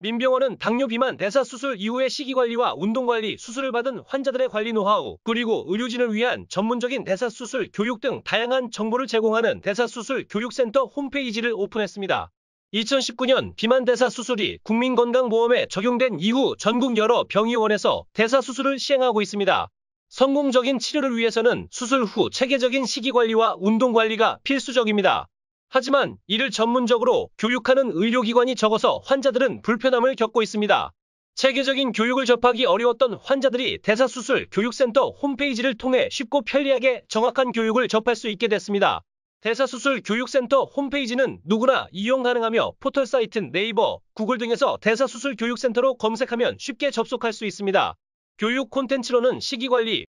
민병원은 당뇨 비만 대사 수술 이후의 식이 관리와 운동 관리, 수술을 받은 환자들의 관리 노하우, 그리고 의료진을 위한 전문적인 대사 수술 교육 등 다양한 정보를 제공하는 대사 수술 교육센터 홈페이지를 오픈했습니다. 2019년 비만 대사 수술이 국민건강보험에 적용된 이후 전국 여러 병의원에서 대사 수술을 시행하고 있습니다. 성공적인 치료를 위해서는 수술 후 체계적인 식이 관리와 운동 관리가 필수적입니다. 하지만 이를 전문적으로 교육하는 의료기관이 적어서 환자들은 불편함을 겪고 있습니다. 체계적인 교육을 접하기 어려웠던 환자들이 대사수술 교육센터 홈페이지를 통해 쉽고 편리하게 정확한 교육을 접할 수 있게 됐습니다. 대사수술 교육센터 홈페이지는 누구나 이용 가능하며 포털 사이트 네이버, 구글 등에서 대사수술 교육센터로 검색하면 쉽게 접속할 수 있습니다. 교육 콘텐츠로는 식이관리,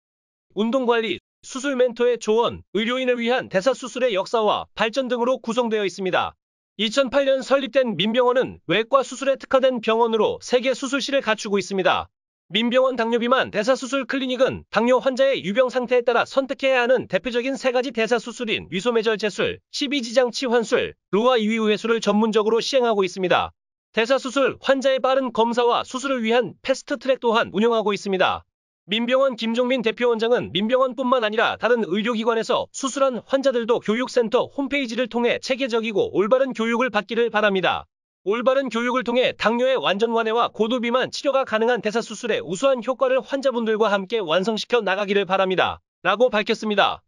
운동관리, 수술 멘토의 조언, 의료인을 위한 대사수술의 역사와 발전 등으로 구성되어 있습니다. 2008년 설립된 민병원은 외과 수술에 특화된 병원으로 세계 수술실을 갖추고 있습니다. 민병원 당뇨비만 대사수술 클리닉은 당뇨 환자의 유병 상태에 따라 선택해야 하는 대표적인 세 가지 대사수술인 위소매절 제술 12지장 치환술, 로아 이위우 회술을 전문적으로 시행하고 있습니다. 대사수술 환자의 빠른 검사와 수술을 위한 패스트트랙 또한 운영하고 있습니다. 민병헌 김종민 대표원장은 민병헌뿐만 아니라 다른 의료기관에서 수술한 환자들도 교육센터 홈페이지를 통해 체계적이고 올바른 교육을 받기를 바랍니다. 올바른 교육을 통해 당뇨의 완전 완해와 고도비만 치료가 가능한 대사수술의 우수한 효과를 환자분들과 함께 완성시켜 나가기를 바랍니다. 라고 밝혔습니다.